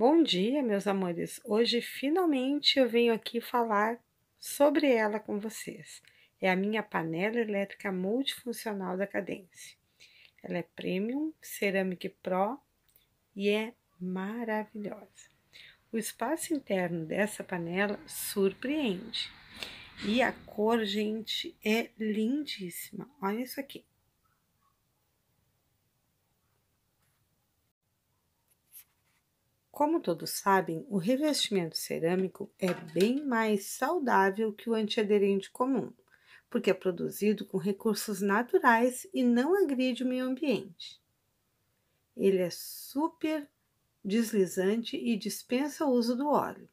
Bom dia, meus amores! Hoje finalmente eu venho aqui falar sobre ela com vocês. É a minha panela elétrica multifuncional da Cadence. Ela é Premium Ceramic Pro e é maravilhosa. O espaço interno dessa panela surpreende. E a cor, gente, é lindíssima. Olha isso aqui. Como todos sabem, o revestimento cerâmico é bem mais saudável que o antiaderente comum, porque é produzido com recursos naturais e não agride o meio ambiente. Ele é super deslizante e dispensa o uso do óleo.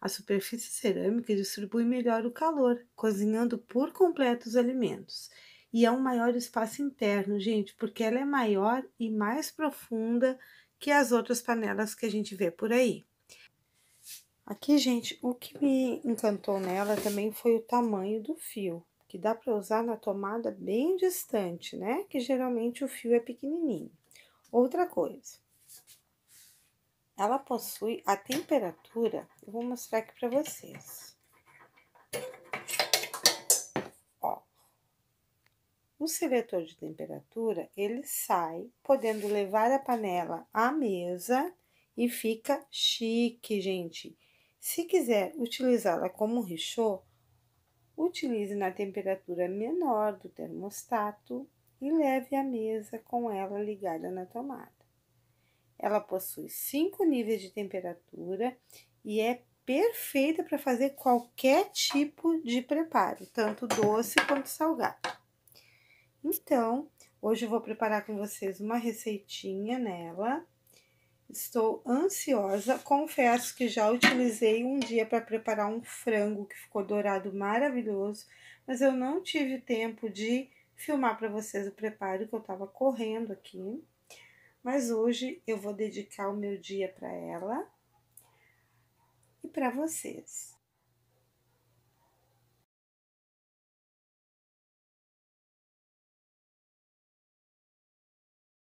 A superfície cerâmica distribui melhor o calor, cozinhando por completo os alimentos. E é um maior espaço interno, gente, porque ela é maior e mais profunda que as outras panelas que a gente vê por aí. Aqui, gente, o que me encantou nela também foi o tamanho do fio, que dá para usar na tomada bem distante, né? Que geralmente o fio é pequenininho. Outra coisa, ela possui a temperatura, eu vou mostrar aqui para vocês. seletor de temperatura, ele sai, podendo levar a panela à mesa e fica chique, gente. Se quiser utilizá-la como richô, utilize na temperatura menor do termostato e leve à mesa com ela ligada na tomada. Ela possui cinco níveis de temperatura e é perfeita para fazer qualquer tipo de preparo, tanto doce quanto salgado. Então, hoje eu vou preparar com vocês uma receitinha nela. Estou ansiosa, confesso que já utilizei um dia para preparar um frango que ficou dourado maravilhoso, mas eu não tive tempo de filmar para vocês o preparo que eu estava correndo aqui. Mas hoje eu vou dedicar o meu dia para ela e para vocês.